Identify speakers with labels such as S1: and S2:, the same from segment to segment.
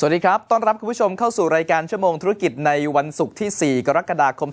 S1: สวัสดีครับ ต้อนรับคุณผู้ชมเข้าสู่รายการชั่วโมงธุรกิจในวันศุกร์ที่ 4 กรกฎาคม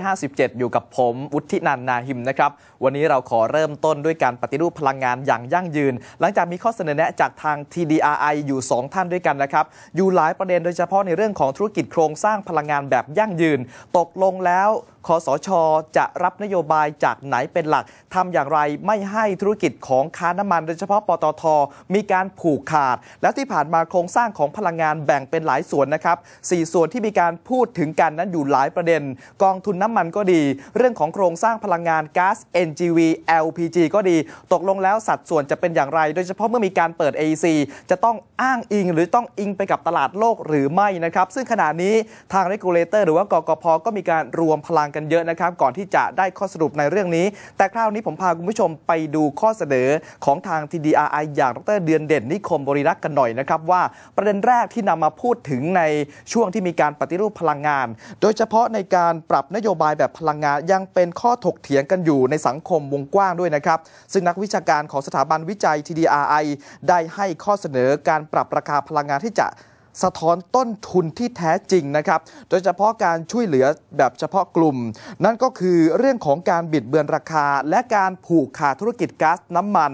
S1: 2557 อยู่กับผมวุฒินันนาหิมนะครับ วันนี้เราขอเริ่มต้นด้วยการปฏิรูปพลังงานอย่างยั่งยืน หลังจากมีข้อเสนอแนะจากทาง TDRI อยู่ 2 ท่านด้วยกันนะครับ อยู่หลายประเด็นโดยเฉพาะในเรื่องของธุรกิจโครงสร้างพลังงานแบบยั่งยืน ตกลงแล้วคอสช จะรับนโยบายจากไหนเป็นหลัก ทำอย่างไรไม่ให้ธุรกิจของค้าน้ำมันโดยเฉพาะปตทมีการผูกขาด และที่ผ่านมาโครงสร้างของพลังงานแบ่งเป็นหลายส่วนนะครับสี่ส่วนที่มีการพูดถึงกันนั้นอยู่หลายประเด็น กองทุนน้ามันก็ดี เรื่องของโครงสร้างพลังงานก๊าซ NGV LPG ก็ดี ตกลงแล้วสัดส่วนจะเป็นอย่างไร โดยเฉพาะเมื่อมีการเปิด AEC จะต้องอ้างอิงหรือต้องอิงไปกับตลาดโลกหรือไม่นะครับซึ่งขณะนี้ทางรูลเลเตอร์หรือว่ากกพก็มีการรวมพลังกันเยอะนะครับก่อนที่จะได้ข้อสรุปในเรื่องนี้ แต่คราวนี้ผมพาคุณผู้ชมไปดูข้อเสนอของทาง TDRI อย่างดรเดือนเด่น นิคมบริรักษ์กันหน่อยนะครับว่าประเด็นแรกที่นำมาพูดถึงในช่วงที่มีการปฏิรูปพลังงาน โดยเฉพาะในการปรับนโยบายแบบพลังงานยังเป็นข้อถกเถียงกันอยู่ในสังคมวงกว้างด้วยนะครับ ซึ่งนักวิชาการของสถาบันวิจัย TDRI ได้ให้ข้อเสนอการปรับราคาพลังงานที่จะสะท้อนต้นทุนที่แท้จริงนะครับ โดยเฉพาะการช่วยเหลือแบบเฉพาะกลุ่ม นั่นก็คือเรื่องของการบิดเบือนราคาและการผูกขาดธุรกิจก๊าซน้ำมัน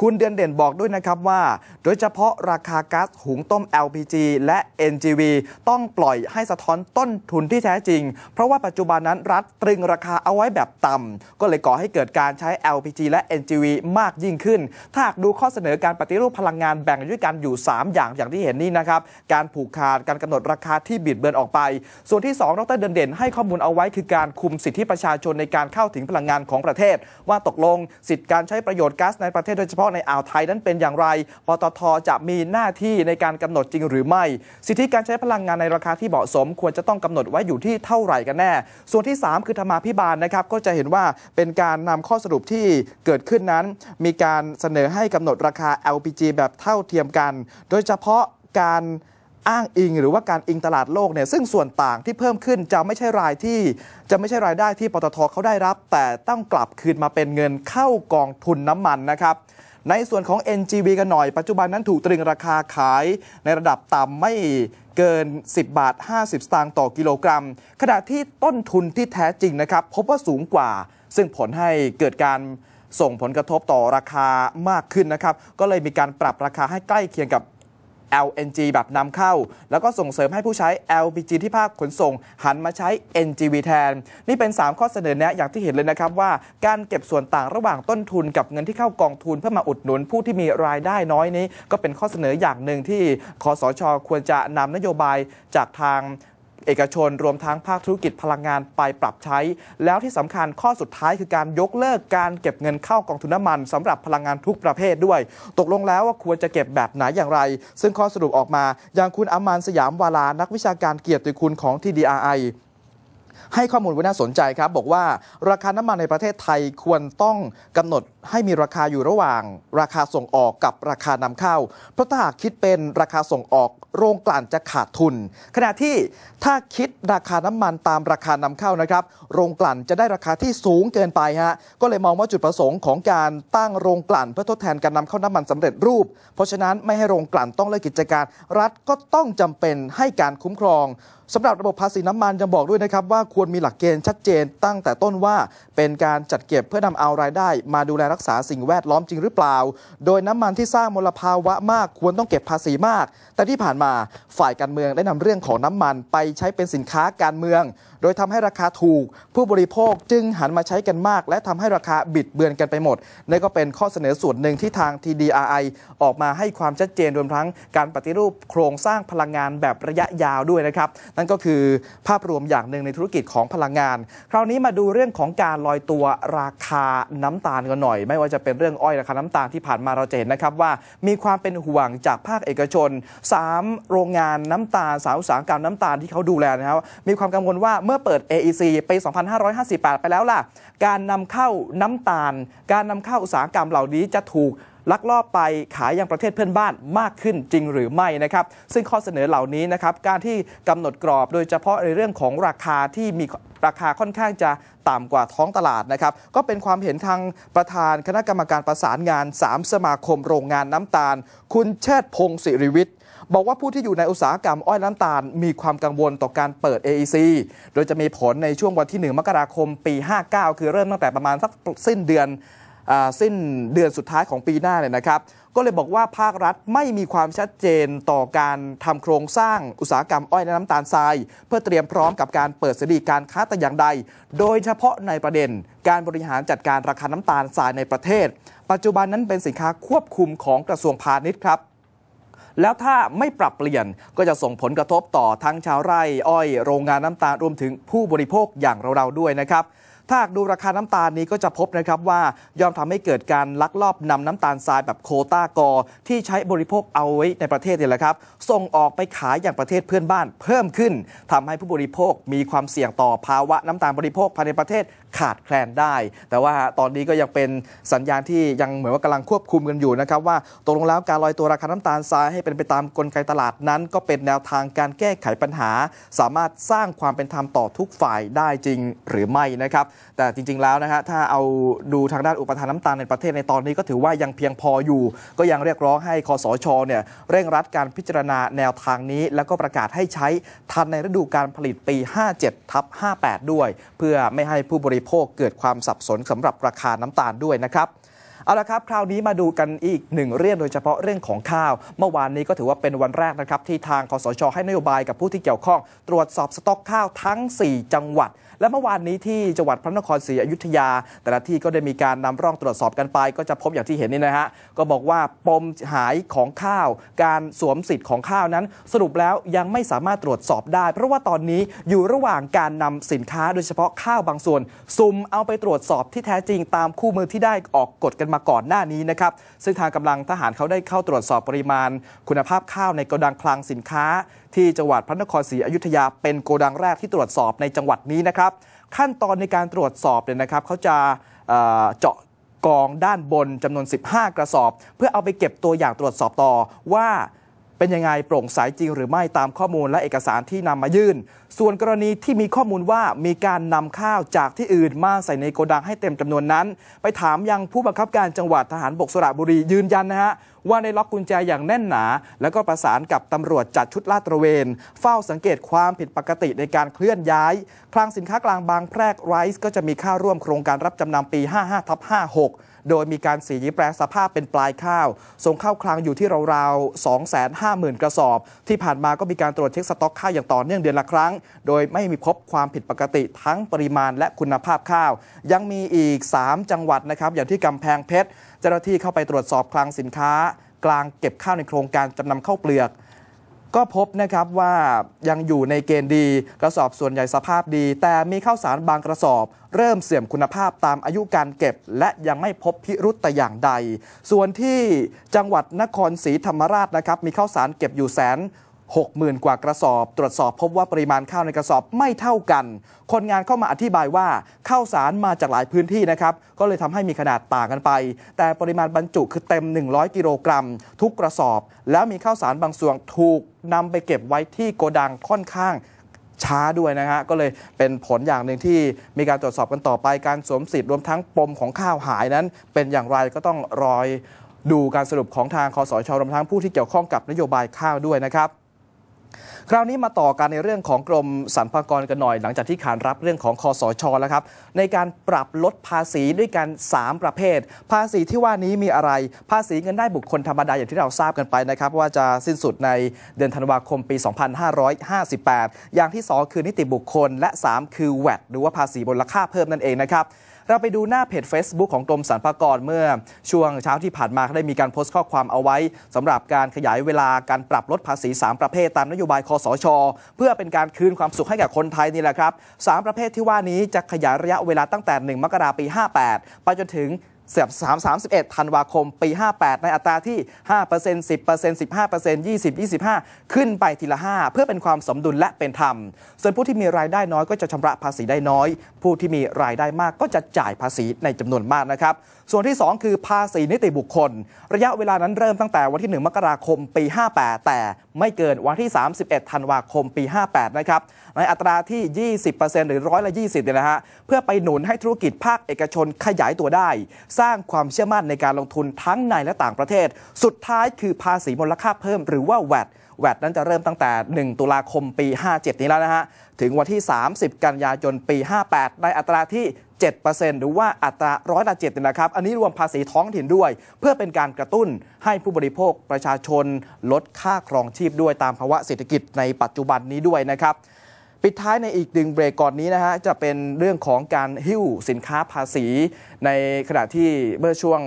S1: คุณเดือนเด่นบอกด้วยนะครับว่า โดยเฉพาะราคาก๊าซหุงต้ม LPG และ NGV ต้องปล่อยให้สะท้อนต้นทุนที่แท้จริง เพราะว่าปัจจุบันนั้นรัฐตรึงราคาเอาไว้แบบต่ำ ก็เลยก่อให้เกิดการใช้ LPG และ NGV มากยิ่งขึ้น ถ้าหากดูข้อเสนอการปฏิรูปพลังงานแบ่งด้วยกันอยู่ 3 อย่างอย่างที่เห็นนี่นะครับการผูกขาดการกำหนดราคาที่บิดเบือนออกไป ส่วนที่2ดรเดินเด่น ให้ข้อมูลเอาไว้ คือการคุมสิทธิประชาชนในการเข้าถึงพลังงานของประเทศ ว่าตกลงสิทธิการใช้ประโยชน์ก๊าซในประเทศโดยเฉพาะในอ่าวไทย นั้นเป็นอย่างไรปตทจะมีหน้าที่ในการกำหนดจริงหรือไม่ สิทธิการใช้พลังงานในราคาที่เหมาะสม ควรจะต้องกำหนดไว้อยู่ที่เท่าไหร่กันแน่ ส่วนที่ 3 คือธรรมาพิบาลนะครับ ก็จะเห็นว่าเป็นการนำข้อสรุปที่เกิดขึ้นนั้น มีการเสนอให้กำหนดราคา LPG แบบเท่าเทียมกัน โดยเฉพาะการอ้างอิงหรือว่าการอิงตลาดโลกเนี่ยซึ่งส่วนต่างที่เพิ่มขึ้นจะไม่ใช่รายที่จะไม่ใช่รายได้ที่ปตทเขาได้รับ แต่ต้องกลับคืนมาเป็นเงินเข้ากองทุนน้ำมันนะครับในส่วนของ NGV กันหน่อย ปัจจุบันนั้นถูกตรึงราคาขายในระดับต่ำไม่เกิน 10 บาท 50 สตางค์ต่อกิโลกรัม ขณะที่ต้นทุนที่แท้จริงนะครับ พบว่าสูงกว่า ซึ่งผลให้เกิดการส่งผลกระทบต่อราคามากขึ้นนะครับก็เลยมีการปรับราคาให้ใกล้เคียงกับ LNG แบบนำเข้า แล้วก็ส่งเสริมให้ผู้ใช้ LPG ที่ภาคขนส่งหันมาใช้ NGV แทน นี่เป็น 3 ข้อเสนอแนะอย่างที่เห็นเลยนะครับว่าการเก็บส่วนต่างระหว่างต้นทุนกับเงินที่เข้ากองทุน เพื่อมาอุดหนุนผู้ที่มีรายได้น้อยนี้ ก็เป็นข้อเสนออย่างหนึ่งที่คอสชควรจะนำานโยบายจากทางเอกชนรวมทั้งภาคธุรกิจพลังงานไปปรับใช้ แล้วที่สำคัญข้อสุดท้ายคือการยกเลิกการเก็บเงินเข้ากองทุนน้ำมันสำหรับพลังงานทุกประเภทด้วย ตกลงแล้วว่าควรจะเก็บแบบไหนอย่างไร ซึ่งข้อสรุปออกมาอย่างคุณอมานสยามวาลานักวิชาการเกียรติคุณของ TDRI ให้ข้อมูลไว้น่าสนใจครับ บอกว่าราคาน้ำมันในประเทศไทยควรต้องกำหนดให้มีราคาอยู่ระหว่าง ราคาส่งออกกับราคานำเข้า เพราะถ้าหากคิดเป็นราคาส่งออก โรงกลั่นจะขาดทุน ขณะที่ถ้าคิดราคาน้ำมันตามราคานำเข้านะครับ โรงกลั่นจะได้ราคาที่สูงเกินไปฮะก็เลยมองว่าจุดประสงค์ของการตั้งโรงกลั่นเพื่อทดแทนการนำเข้าน้ำมันสำเร็จรูป เพราะฉะนั้นไม่ให้โรงกลั่นต้องเลิกกิจการ รัฐก็ต้องจำเป็นให้การคุ้มครองสำหรับระบบภาษีน้ำมันยังบอกด้วยนะครับว่าควรมีหลักเกณฑ์ชัดเจนตั้งแต่ต้นว่าเป็นการจัดเก็บเพื่อนำเอารายได้มาดูแลรักษาสิ่งแวดล้อมจริงหรือเปล่า โดยน้ำมันที่สร้างมลภาวะมากควรต้องเก็บภาษีมาก แต่ที่ผ่านมาฝ่ายการเมืองได้นำเรื่องของน้ำมันไปใช้เป็นสินค้าการเมือง โดยทำให้ราคาถูกผู้บริโภคจึงหันมาใช้กันมาก และทำให้ราคาบิดเบือนกันไปหมดนี่ก็เป็นข้อเสนอส่วนหนึ่งที่ทาง TDRI ออกมาให้ความชัดเจนรวมทั้งการปฏิรูปโครงสร้างพลังงานแบบระยะยาวด้วยนะครับนั่นก็คือภาพรวมอย่างหนึ่งในธุรกิจของพลังงาน คราวนี้มาดูเรื่องของการลอยตัวราคาน้ำตาลกันหน่อย ไม่ว่าจะเป็นเรื่องอ้อยราคาน้ำตาลที่ผ่านมาเราจะเห็นนะครับว่า มีความเป็นห่วงจากภาคเอกชน 3 โรงงานน้ำตาล สาอุตสาหกรรมน้ำตาลที่เขาดูแลนะครับ มีความกังวลว่าเมื่อเปิด AEC ปี2558 ไปแล้วล่ะ การนำเข้าน้ำตาล การนำเข้าอุตสาหกรรมเหล่านี้จะถูกลักลอบไปขายยังประเทศเพื่อนบ้านมากขึ้นจริงหรือไม่นะครับ ซึ่งข้อเสนอเหล่านี้นะครับการที่กำหนดกรอบ โดยเฉพาะในเรื่องของราคาที่มีราคาค่อนข้างจะต่ำกว่าท้องตลาดนะครับก็เป็นความเห็นทางประธานคณะกรรมการประสานงาน 3 สมาคมโรงงานน้ำตาล คุณเชิดพงศิริวิทย์บอกว่าผู้ที่อยู่ในอุตสาหกรรมอ้อยน้ำตาลมีความกังวลต่อการเปิด AEC โดยจะมีผลในช่วงวันที่1มกราคมปี59 คือเริ่มตั้งแต่ประมาณสักสิ้นเดือนสิ้นเดือนสุดท้ายของปีหน้าเนี่ยนะครับ ก็เลยบอกว่าภาครัฐไม่มีความชัดเจนต่อการทำโครงสร้างอุตสาหกรรมอ้อยและน้ำตาลทราย เพื่อเตรียมพร้อมกับการเปิดสสรีการค้าแต่อย่างใด โดยเฉพาะในประเด็นการบริหารจัดการราคาน้ำตาลทรายในประเทศ ปัจจุบันนั้นเป็นสินค้าควบคุมของกระทรวงพาณิชย์ครับ แล้วถ้าไม่ปรับเปลี่ยนก็จะส่งผลกระทบต่อทั้งชาวไร่ อ้อยโรงงานน้ำตาลรวมถึงผู้บริโภคอย่างเราๆด้วยนะครับถ้าหากดูราคาน้ำตาลนี้ก็จะพบนะครับว่ายอมทำให้เกิดการลักลอบนำน้ำตาลทรายแบบโคต้ากอ ที่ใช้บริโภคเอาไว้ในประเทศเนี่ยแหละครับ ส่งออกไปขายอย่างประเทศเพื่อนบ้าน เพิ่มขึ้นทำให้ผู้บริโภคมีความเสี่ยงต่อภาวะน้ำตาลบริโภคภายในประเทศขาดแคลนได้ แต่ว่าตอนนี้ก็ยังเป็นสัญญาณที่ยังเหมือนว่ากำลังควบคุมกันอยู่นะครับว่าตกลงแล้วการลอยตัวราคาน้ำตาลทรายให้เป็นไปตามกลไกตลาดนั้นก็เป็นแนวทางการแก้ไขปัญหา สามารถสร้างความเป็นธรรมต่อทุกฝ่ายได้จริงหรือไม่นะครับ แต่จริงๆแล้วนะฮะถ้าเอาดูทางด้านอุปทานน้าตาลในประเทศในตอนนี้ก็ถือว่ายังเพียงพออยู่ ก็ยังเรียกร้องให้คอสชเนี่ยเร่งรัดการพิจารณาแนวทางนี้ แล้วก็ประกาศให้ใช้ทันในฤดูการผลิตปี 57ทับ58 ด้วย เพื่อไม่ให้ผู้บริริโภคเกิดความสับสนสำหรับราคาน้ำตาลด้วยนะครับเอาละครับคราวนี้มาดูกันอีกหนึ่งเรื่องโดยเฉพาะเรื่องของข้าว เมื่อวานนี้ก็ถือว่าเป็นวันแรกนะครับที่ทางคอสช ให้นโยบายกับผู้ที่เกี่ยวข้อง ตรวจสอบสต็อกข้าวทั้ง 4 จังหวัด และเมื่อวานนี้ที่จังหวัดพระนครศรีอยุธยาแต่ละที่ก็ได้มีการนำร่องตรวจสอบกันไป ก็จะพบอย่างที่เห็นนี่นะฮะก็บอกว่าปมหายของข้าว การสวมสิทธิ์ของข้าวนั้น สรุปแล้วยังไม่สามารถตรวจสอบได้ เพราะว่าตอนนี้อยู่ระหว่างการนำสินค้าโดยเฉพาะข้าวบางส่วนซุ่มเอาไปตรวจสอบที่แท้จริงตามคู่มือที่ได้ออกกฎกันันมาก่อนหน้านี้นะครับซึ่งทางกำลังทหารเขาได้เข้าตรวจสอบปริมาณ คุณภาพข้าวในโกดังคลังสินค้า ที่จังหวัดพระนครศรีอยุธยา เป็นโกดังแรกที่ตรวจสอบในจังหวัดนี้นะครับขั้นตอนในการตรวจสอบเนี่ยนะครับเขาจะเจาะกองด้านบนจำนวน 15 กระสอบ เพื่อเอาไปเก็บตัวอย่างตรวจสอบต่อว่าเป็นยังไงโปร่งใสจริง หรือไม่ตามข้อมูลและเอกสารที่นำมายื่นส่วนกรณีที่มีข้อมูลว่ามีการนำข้าวจากที่อื่นมาใส่ในโกดังให้เต็มจำนวนนั้น ไปถามยังผู้บังคับการจังหวัดทหารบกสระบุรียืนยันนะฮะ ว่าได้ล็อกกุญแจอย่างแน่นหนา แล้วก็ประสานกับตำรวจจัดชุดลาดตระเวน เฝ้าสังเกตความผิดปกติในการเคลื่อนย้ายคลังสินค้ากลางบางแพรกไรซ์ก็จะมีค่าร่วมโครงการรับจำนำปี 55ทับ56 โดยมีการสีแปลสภาพเป็นปลายข้าวส่งเข้าคลังอยู่ที่ราวๆ 250,000 กระสอบ ที่ผ่านมาก็มีการตรวจเช็คสต็อกข้าวอย่างต่อเนื่องเดือนละครั้งโดยไม่มีพบความผิดปกติทั้งปริมาณและคุณภาพข้าว ยังมีอีก 3 จังหวัดนะครับอย่างที่กำแพงเพชรเจ้าหน้าที่เข้าไปตรวจสอบคลังสินค้า กลางเก็บข้าวในโครงการจำนำข้าวเปลือก ก็พบนะครับว่ายังอยู่ในเกณฑ์ดีกระสอบส่วนใหญ่สภาพดี แต่มีข้าวสารบางกระสอบ เริ่มเสื่อมคุณภาพตามอายุการเก็บ และยังไม่พบพิรุษแต่อย่างใด ส่วนที่จังหวัดนครศรีธรรมราชนะครับมีข้าวสารเก็บอยู่แสน60,000 กว่ากระสอบตรวจสอบพบว่าปริมาณข้าวในกระสอบไม่เท่ากัน คนงานเข้ามาอธิบายว่าข้าวสารมาจากหลายพื้นที่นะครับ ก็เลยทำให้มีขนาดต่างกันไป แต่ปริมาณบรรจุคือเต็ม 100 กิโลกรัม ทุกกระสอบ แล้วมีข้าวสารบางส่วนถูกนำไปเก็บไว้ที่โกดังค่อนข้างช้าด้วยนะฮะก็เลยเป็นผลอย่างหนึ่งที่มีการตรวจสอบกันต่อไปการสวมสิทธิ์รวมทั้งปมของข้าวหายนั้น เป็นอย่างไรก็ต้องรอยดูการสรุปของทางคอสชรวมทั้งผู้ที่เกี่ยวข้องกับนโยบายข้าวด้วยนะครับคราวนี้มาต่อกันในเรื่องของกรมสรรพากรกันหน่อยหลังจากที่ขานรับเรื่องของคอสชแล้วครับ ในการปรับลดภาษีด้วยกัน 3 ประเภท ภาษีที่ว่านี้มีอะไรภาษีเงินได้บุคคลธรรมดาอย่างที่เราทราบกันไปนะครับ ว่าจะสิ้นสุดในเดือนธันวาคมปี 2558 อย่างที่2คือนิติบุคคลและ 3 คือแวดหรือว่าภาษีมูลค่าเพิ่มนั่นเองนะครับเราไปดูหน้าเพจ Facebook ของกรมสรรพากรเมื่อ ช่วงเช้าที่ผ่านมาได้มีการโพสต์ข้อความเอาไว้ สำหรับการขยายเวลาการปรับลดภาษี3 ประเภทตามนโยบายคอสช เพื่อเป็นการคืนความสุขให้กับคนไทยนี่แหละครับ 3 ประเภทที่ว่านี้จะขยายระยะเวลาตั้งแต่ 1มกราปี 58 ไปจนถึงส3 31 ธันวาคม ปี 58 ในอัตราที่ 5% 10% 15% 20 25 ขึ้นไปทีละ 5 เพื่อเป็นความสมดุลและเป็นธรรม ส่วนผู้ที่มีรายได้น้อยก็จะชำระภาษีได้น้อย ผู้ที่มีรายได้มากก็จะจ่ายภาษีในจำนวนมากนะครับ ส่วนที่ 2 คือภาษีนิติบุคคล ระยะเวลานั้นเริ่มตั้งแต่วันที่ 1 มกราคม ปี 58 แต่ไม่เกินวันที่ 31 ธันวาคม ปี 58 นะครับ ในอัตราที่ 20%หรือร้อยละ 20เนี่ยนะฮะ เพื่อไปหนุนให้ธุรกิจภาคเอกชนขยายตัวได้สร้างความเชื่อมั่นในการลงทุนทั้งในและต่างประเทศ สุดท้ายคือภาษีมูลค่าเพิ่มหรือว่าแวดแวดนั้นจะเริ่มตั้งแต่ 1 ตุลาคมปี 57 นี้แล้วนะฮะ ถึงวันที่ 30 กันยายนปี 58 ในอัตราที่ 7%หรือว่าอัตราร้อยละดนะครับ อันนี้รวมภาษีท้องถิ่นด้วย เพื่อเป็นการกระตุ้นให้ผู้บริโภคประชาชนลดค่าครองชีพด้วยตามภาวะเศรษฐกิจในปัจจุบันนี้ด้วยนะครับปิดท้ายในอีกดึงเบรกก่อนนี้นะฮะจะเป็นเรื่องของการหิ้วสินค้าภาษี ในขณะที่เมื่อช่วง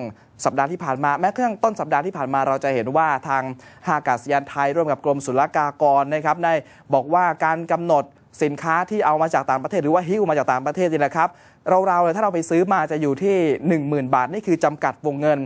S1: สัปดาห์ที่ผ่านมาแม้กระทั่งต้นสัปดาห์ที่ผ่านมาเราจะเห็นว่าทางหากาศยานไทยร่วมกับกรมศุลกากรนะครับได้บอกว่าการกำหนดสินค้าที่เอามาจากต่างประเทศ หรือว่าหิ้วมาจากต่างประเทศนี่แหละครับเราๆถ้าเราไปซื้อมาจะอยู่ที่ 10,000บาทนี่คือจำกัดวงเงิน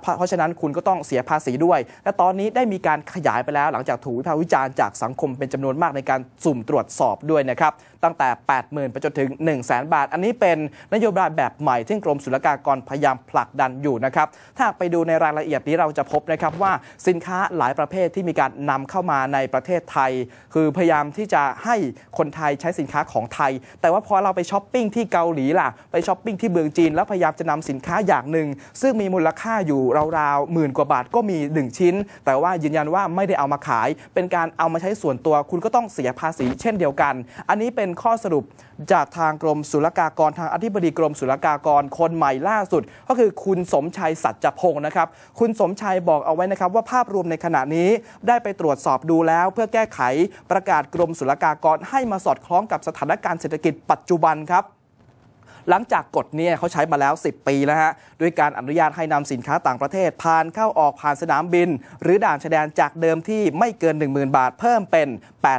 S1: เพราะฉะนั้นคุณก็ต้องเสียภาษีด้วย และตอนนี้ได้มีการขยายไปแล้วหลังจากถูกวิพากษ์วิจารณ์จากสังคมเป็นจำนวนมากในการสุ่มตรวจสอบด้วยนะครับ ตั้งแต่ 80,000ไปจนถึง 1 0 0 0 0แบาท อันนี้เป็นนโยบายแบบใหม่ที่กรมศุลกากรพยายามผลักดันอยู่นะครับถ้าไปดูในรายละเอียดนี้เราจะพบนะครับว่า สินค้าหลายประเภทที่มีการนำเข้ามาในประเทศไทย คือพยายามที่จะให้คนไทยใช้สินค้าของไทย แต่ว่าพอเราไปช้อปปิ้งที่เกาหลีล่ะไปช้อปปิ้งที่เมืองจีน แล้วพยายามจะนำสินค้าอย่างหนึ่ง ซึ่งมีมูลค่าอยู่ราวๆหมื่นกว่าบาทก็มี 1 ชิ้น แต่ว่ายืนยันว่าไม่ได้เอามาขาย เป็นการเอามาใช้ส่วนตัว คุณก็ต้องเสียภาษีเช่นเดียวกัน อันนี้เป็นข้อสรุปจากทางกรมศุลกากรทางอธิบดีกรมศุลกากรคนใหม่ล่าสุด ก็คือคุณสมชัยสัจจพงศ์นะครับ คุณสมชัยบอกเอาไว้นะครับว่าภาพรวมในขณะนี้ได้ไปตรวจสอบดูแล้ว เพื่อแก้ไขประกาศกรมศุลกากรให้มาสอดคล้องกับสถานการณ์เศรษฐกิจ ปัจจุบันครับหลังจากกฎนี้เขาใช้มาแล้ว 10 ปีแล้วฮะด้วยการอนุญาตให้นำสินค้าต่างประเทศผ่านเข้าออกผ่านสนามบิน หรือด่านชายแดนจากเดิมที่ไม่เกิน 10,000 บาทเพิ่มเป็น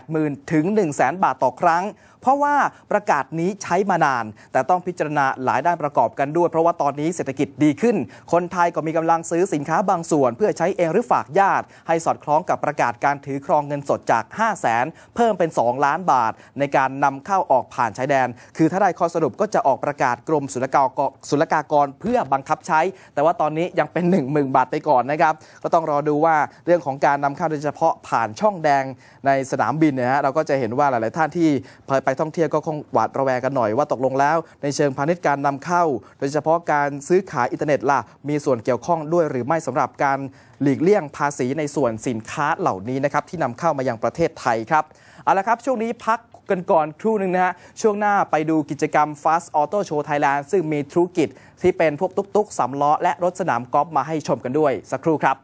S1: 80,000 ถึง 1 0 0 0 0แบาทต่อครั้ง เพราะว่าประกาศนี้ใช้มานาน แต่ต้องพิจารณาหลายด้านประกอบกันด้วย เพราะว่าตอนนี้เศรษฐกิจดีขึ้น คนไทยก็มีกำลังซื้อสินค้าบางส่วน เพื่อใช้เองหรือฝากญาติ ให้สอดคล้องกับประกาศการถือครองเงินสดจาก 5 0 0แสนเพิ่มเป็น 2 ล้านบาท ในการนำเข้าออกผ่านชายแดน คือถ้าได้ข้อสรุปก็จะออกประกาศกรมศุลกากรศุลกากรเพื่อบังคับใช้ แต่ว่าตอนนี้ยังเป็น1นึ่งบาทไปก่อนนะครับก็ต้องรอดูว่าเรื่องของการนำเข้าโดยเฉพาะผ่านช่องแดงในสนามบินนะฮะเราก็จะเห็นว่าหลาย ๆ ท่านที่เไปท่องเที่ยวก็คงหวาดระแวงกันหน่อยว่าตกลงแล้ว ในเชิงพาณิชย์การนำเข้าโดยเฉพาะการซื้อขายอินเทอร์เน็ตล่ะ มีส่วนเกี่ยวข้องด้วยหรือไม่สำหรับการหลีกเลี่ยงภาษีในส่วนสินค้าเหล่านี้นะครับที่นำเข้ามายังประเทศไทยครับเอาละครับช่วงนี้พักกันก่อนครู่หนึ่งนะฮะช่วงหน้าไปดูกิจกรรม Fast Auto Show Thailand ซึ่งมีธุรกิจที่เป็นพวกตุ๊กๆสำล้อและรถสนามกอล์ฟมาให้ชมกันด้วยสักครู่ครับ